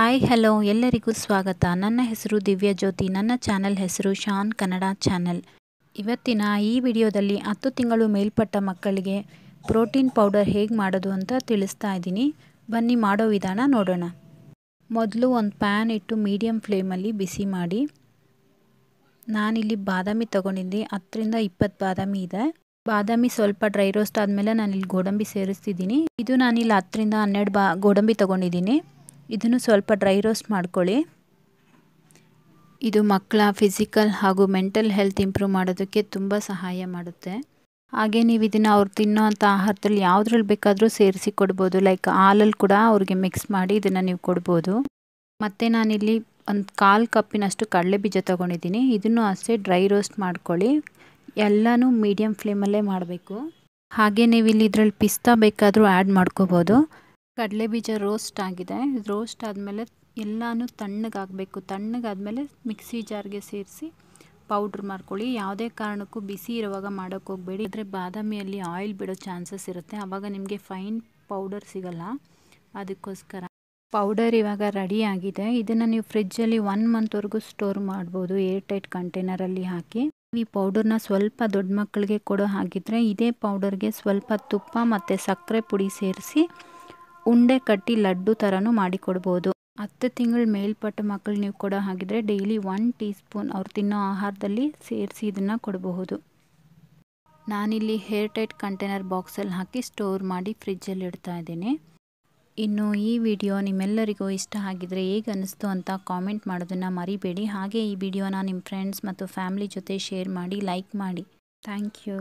hi hello ಎಲ್ಲರಿಗೂ ಸ್ವಾಗತ ನನ್ನ ಹೆಸರು ದಿವ್ಯ ಜ್ಯೋತಿ ನನ್ನ ಚಾನಲ್ ಹೆಸರು ಶಾನ್ ಕನ್ನಡ ಚಾನಲ್ ಇವತ್ತಿನ ಈ ವಿಡಿಯೋದಲ್ಲಿ ಹತ್ತು ತಿಂಗಳು ಮೇಲ್ಪಟ್ಟ ಮಕ್ಕಳಿಗೆ ಪ್ರೋಟೀನ್ ಪೌಡರ್ ಹೇಗೆ ಮಾಡೋದು ಅಂತ ತಿಳಿಸ್ತಾ ಇದ್ದೀನಿ ಬನ್ನಿ ಮಾಡೋ ವಿಧಾನ ನೋಡೋಣ ಮೊದಲು ಒಂದು ಪ್ಯಾನ್ ಇಟ್ಟು ಮೀಡಿಯಮ್ ಫ್ಲೇಮಲ್ಲಿ ಬಿಸಿ ಮಾಡಿ ನಾನಿಲ್ಲಿ ಬಾದಾಮಿ ತೊಗೊಂಡಿದ್ದೆ ಹತ್ತರಿಂದ ಇಪ್ಪತ್ತು ಬಾದಾಮಿ ಇದೆ ಬಾದಾಮಿ ಸ್ವಲ್ಪ ಡ್ರೈ ರೋಸ್ಟ್ ಆದಮೇಲೆ ನಾನಿಲ್ಲಿ ಗೋಡಂಬಿ ಸೇರಿಸ್ತಿದ್ದೀನಿ ಇದು ನಾನಿಲ್ಲಿ ಹತ್ತರಿಂದ ಹನ್ನೆರಡು ಬಾ ಗೋಡಂಬಿ ತೊಗೊಂಡಿದ್ದೀನಿ ಇದನ್ನು ಸ್ವಲ್ಪ ಡ್ರೈ ರೋಸ್ಟ್ ಮಾಡ್ಕೊಳ್ಳಿ ಇದು ಮಕ್ಕಳ ಫಿಸಿಕಲ್ ಹಾಗೂ ಮೆಂಟಲ್ ಹೆಲ್ತ್ ಇಂಪ್ರೂವ್ ಮಾಡೋದಕ್ಕೆ ತುಂಬ ಸಹಾಯ ಮಾಡುತ್ತೆ ಹಾಗೆ ನೀವು ಇದನ್ನು ಅವ್ರು ತಿನ್ನೋಂಥ ಆಹಾರದಲ್ಲಿ ಯಾವುದ್ರಲ್ಲಿ ಬೇಕಾದರೂ ಸೇರಿಸಿ ಕೊಡ್ಬೋದು ಲೈಕ್ ಹಾಲಲ್ಲಿ ಕೂಡ ಅವ್ರಿಗೆ ಮಿಕ್ಸ್ ಮಾಡಿ ಇದನ್ನು ನೀವು ಕೊಡ್ಬೋದು ಮತ್ತು ನಾನಿಲ್ಲಿ ಒಂದು ಕಾಲು ಕಪ್ಪಿನಷ್ಟು ಕಡಲೆ ಬೀಜ ತೊಗೊಂಡಿದ್ದೀನಿ ಇದನ್ನು ಅಷ್ಟೇ ಡ್ರೈ ರೋಸ್ಟ್ ಮಾಡ್ಕೊಳ್ಳಿ ಎಲ್ಲನೂ ಮೀಡಿಯಮ್ ಫ್ಲೇಮಲ್ಲೇ ಮಾಡಬೇಕು ಹಾಗೆ ನೀವು ಇಲ್ಲಿ ಇದರಲ್ಲಿ ಪಿಸ್ತಾ ಬೇಕಾದರೂ ಆ್ಯಡ್ ಮಾಡ್ಕೋಬೋದು ಕಡಲೆ ಬೀಜ ರೋಸ್ಟ್ ಆಗಿದೆ ರೋಸ್ಟ್ ಆದಮೇಲೆ ಎಲ್ಲನೂ ತಣ್ಣಗಾಗಬೇಕು ತಣ್ಣಗಾದಮೇಲೆ ಮಿಕ್ಸಿ ಜಾರ್ಗೆ ಸೇರಿಸಿ ಪೌಡ್ರ್ ಮಾಡ್ಕೊಳ್ಳಿ ಯಾವುದೇ ಕಾರಣಕ್ಕೂ ಬಿಸಿ ಇರುವಾಗ ಮಾಡೋಕೆ ಹೋಗಬೇಡಿ ಆದರೆ ಬಾದಾಮಿಯಲ್ಲಿ ಆಯಿಲ್ ಬಿಡೋ ಚಾನ್ಸಸ್ ಇರುತ್ತೆ ಆವಾಗ ನಿಮಗೆ ಫೈನ್ ಪೌಡರ್ ಸಿಗಲ್ಲ ಅದಕ್ಕೋಸ್ಕರ ಪೌಡರ್ ಇವಾಗ ರೆಡಿ ಆಗಿದೆ ಇದನ್ನು ನೀವು ಫ್ರಿಜ್ಜಲ್ಲಿ ಒನ್ ಮಂತ್ವರೆಗೂ ಸ್ಟೋರ್ ಮಾಡ್ಬೋದು ಏರ್ ಟೈಟ್ ಕಂಟೈನರಲ್ಲಿ ಹಾಕಿ ಈ ಪೌಡರ್ನ ಸ್ವಲ್ಪ ದೊಡ್ಡ ಮಕ್ಕಳಿಗೆ ಕೊಡೋ ಹಾಗಿದ್ರೆ ಇದೇ ಪೌಡರ್ಗೆ ಸ್ವಲ್ಪ ತುಪ್ಪ ಮತ್ತು ಸಕ್ಕರೆ ಪುಡಿ ಸೇರಿಸಿ ಉಂಡೆ ಕಟ್ಟಿ ಲಡ್ಡು ಥರನೂ ಮಾಡಿಕೊಡ್ಬೋದು ಹತ್ತು ತಿಂಗಳ ಮೇಲ್ಪಟ್ಟ ಮಕ್ಕಳು ನೀವು ಕೂಡ ಹಾಗಿದ್ರೆ ಡೈಲಿ ಒನ್ ಟೀ ಸ್ಪೂನ್ ಅವ್ರು ತಿನ್ನೋ ಆಹಾರದಲ್ಲಿ ಸೇರಿಸಿ ಇದನ್ನು ಕೊಡಬಹುದು ನಾನಿಲ್ಲಿ ಹೇರ್ ಟೈಟ್ ಕಂಟೈನರ್ ಬಾಕ್ಸಲ್ಲಿ ಹಾಕಿ ಸ್ಟೋರ್ ಮಾಡಿ ಫ್ರಿಜ್ಜಲ್ಲಿ ಇಡ್ತಾ ಇದ್ದೀನಿ ಇನ್ನು ಈ ವಿಡಿಯೋ ನಿಮ್ಮೆಲ್ಲರಿಗೂ ಇಷ್ಟ ಆಗಿದರೆ ಹೇಗೆ ಅನ್ನಿಸ್ತು ಅಂತ ಕಾಮೆಂಟ್ ಮಾಡೋದನ್ನು ಮರಿಬೇಡಿ ಹಾಗೆ ಈ ವಿಡಿಯೋನ ನಿಮ್ಮ ಫ್ರೆಂಡ್ಸ್ ಮತ್ತು ಫ್ಯಾಮಿಲಿ ಜೊತೆ ಶೇರ್ ಮಾಡಿ ಲೈಕ್ ಮಾಡಿ ಥ್ಯಾಂಕ್ ಯು